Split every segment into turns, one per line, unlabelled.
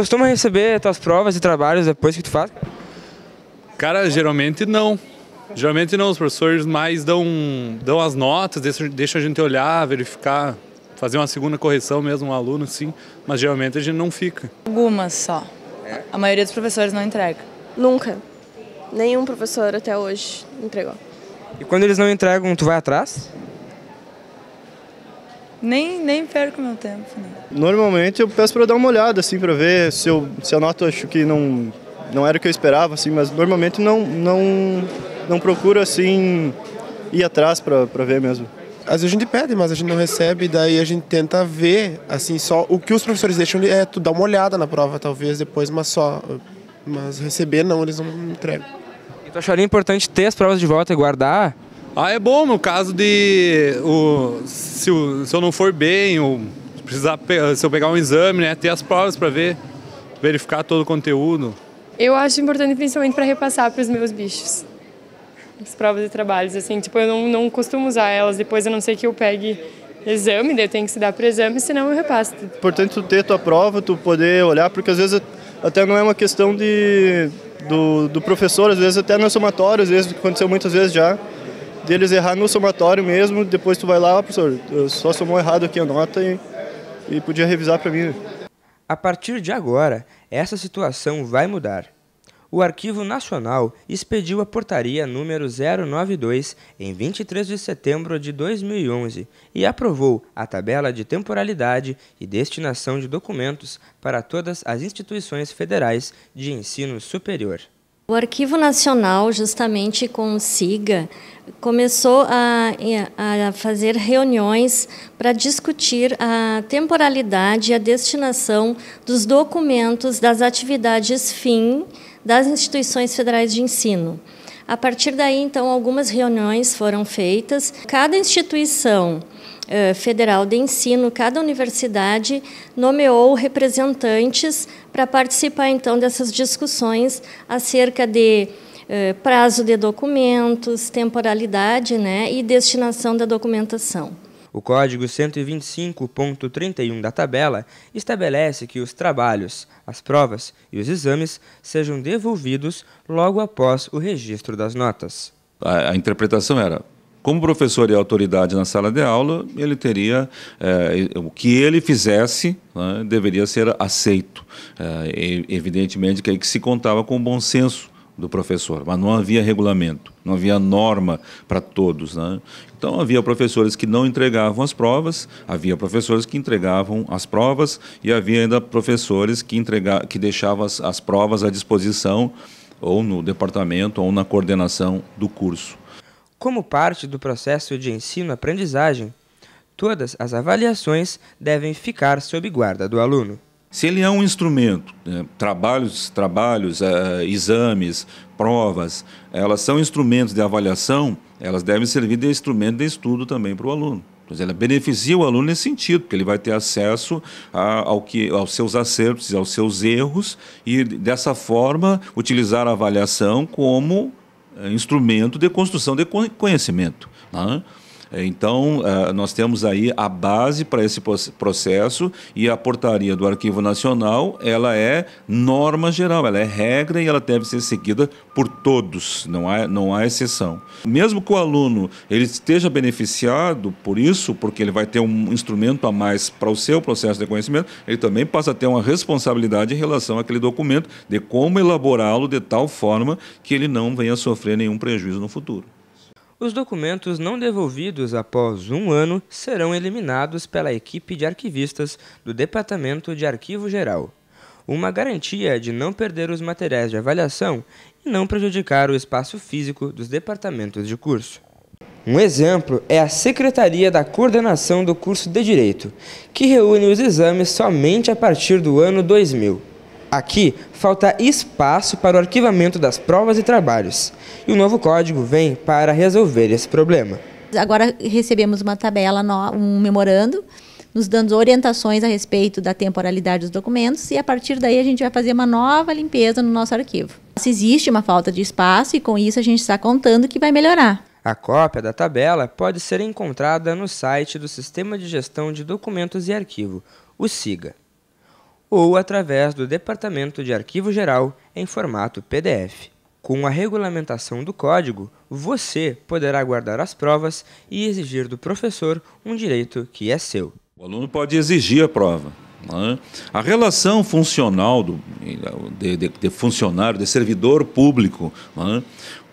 costuma receber tuas provas e trabalhos depois que tu faz?
Cara, geralmente não. Geralmente não, os professores mais dão, dão as notas, deixam, deixam a gente olhar, verificar, fazer uma segunda correção mesmo, um aluno sim, mas geralmente a gente não fica.
Algumas só. A maioria dos professores não entrega. Nunca. Nenhum professor até hoje entregou. E quando eles não entregam, tu vai atrás? Nem, nem perco meu tempo. Né? Normalmente eu peço para dar uma olhada, assim, para ver se eu, se eu noto, acho que não, não era o que eu esperava, assim, mas normalmente não, não, não procuro, assim, ir atrás para ver mesmo. Às vezes a gente pede, mas a gente não
recebe, daí a gente tenta ver, assim, só o que os professores deixam é tu dar uma olhada na prova,
talvez depois, mas só. Mas receber não, eles não entregam. E tu acharia importante ter as provas de volta e guardar ah, é bom no caso de o, se,
se eu não for bem, ou precisar, se eu pegar um exame, né, ter as provas para ver, verificar todo o conteúdo.
Eu acho importante principalmente para repassar para os meus bichos. As provas e trabalhos, assim, tipo, eu não, não costumo usar elas, depois a não ser que eu pegue exame, daí eu tenho que se dar para exame, senão eu repasso. Tudo. Importante tu ter tua prova, tu poder olhar, porque às vezes é, até não é uma questão de do, do professor, às vezes até na é somatória, às vezes aconteceu muitas vezes já, deles errar no somatório mesmo, depois tu vai lá, professor, só somou errado aqui a nota e, e podia revisar para mim. A partir de agora, essa situação vai mudar. O Arquivo Nacional expediu a portaria número 092 em 23 de setembro de 2011 e aprovou a tabela de temporalidade e destinação de documentos para todas as instituições federais de ensino superior. O Arquivo Nacional, justamente com o SIGA, começou a, a fazer reuniões para discutir a temporalidade e a destinação dos documentos das atividades fim das instituições federais de ensino. A partir daí, então, algumas reuniões foram feitas. Cada instituição eh, federal de ensino, cada universidade nomeou representantes para participar então dessas discussões acerca de eh, prazo de documentos, temporalidade né, e destinação da documentação. O código 125.31 da tabela estabelece que os trabalhos, as provas e os exames sejam devolvidos logo após o registro das notas.
A, a interpretação era. Como professor e autoridade na sala de aula, ele teria eh, o que ele fizesse né, deveria ser aceito. Eh, evidentemente que aí que se contava com o bom senso do professor, mas não havia regulamento, não havia norma para todos. Né? Então havia professores que não entregavam as provas, havia professores que entregavam as provas e havia ainda professores que, entrega, que deixavam as, as provas à disposição ou no departamento ou na coordenação do curso.
Como parte do processo de ensino-aprendizagem, todas as avaliações devem ficar sob guarda do aluno. Se ele é um instrumento,
né, trabalhos, trabalhos, uh, exames, provas, elas são instrumentos de avaliação, elas devem servir de instrumento de estudo também para o aluno. Então, ela beneficia o aluno nesse sentido, porque ele vai ter acesso a, ao que, aos seus acertos, aos seus erros, e dessa forma utilizar a avaliação como uh, instrumento de construção de conhecimento. Né? Então, eh, nós temos aí a base para esse processo e a portaria do Arquivo Nacional, ela é norma geral, ela é regra e ela deve ser seguida por todos, não há, não há exceção. Mesmo que o aluno ele esteja beneficiado por isso, porque ele vai ter um instrumento a mais para o seu processo de conhecimento, ele também passa a ter uma responsabilidade em relação àquele documento, de como elaborá-lo de tal forma que ele não venha sofrer nenhum prejuízo no futuro.
Os documentos não devolvidos após um ano serão eliminados pela equipe de arquivistas do Departamento de Arquivo Geral. Uma garantia de não perder os materiais de avaliação e não prejudicar o espaço físico dos departamentos de curso. Um exemplo é a Secretaria da Coordenação do Curso de Direito, que reúne os exames somente a partir do ano 2000. Aqui falta espaço para o arquivamento das provas e trabalhos, e o novo código vem para resolver esse problema. Agora recebemos uma tabela, um memorando, nos dando orientações a respeito da temporalidade dos documentos e a partir daí a gente vai fazer uma nova limpeza no nosso arquivo. Se existe uma falta de espaço e com isso a gente está contando que vai melhorar. A cópia da tabela pode ser encontrada no site do Sistema de Gestão de Documentos e Arquivo, o SIGA ou através do Departamento de Arquivo Geral em formato PDF. Com a regulamentação do código, você poderá guardar as provas e exigir do professor um direito que é seu. O aluno pode
exigir a prova, né? A relação funcional do, de, de, de funcionário, de servidor público, né?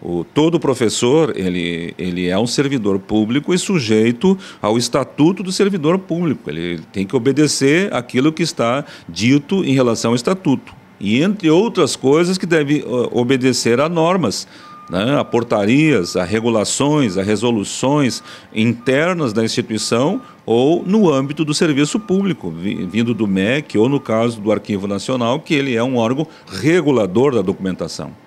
o, todo professor ele, ele é um servidor público e sujeito ao estatuto do servidor público. Ele tem que obedecer aquilo que está dito em relação ao estatuto. E entre outras coisas que deve eh, obedecer a normas né, a portarias, a regulações, a resoluções internas da instituição ou no âmbito do serviço público, vindo do MEC ou no caso do Arquivo Nacional, que ele é um órgão regulador da documentação.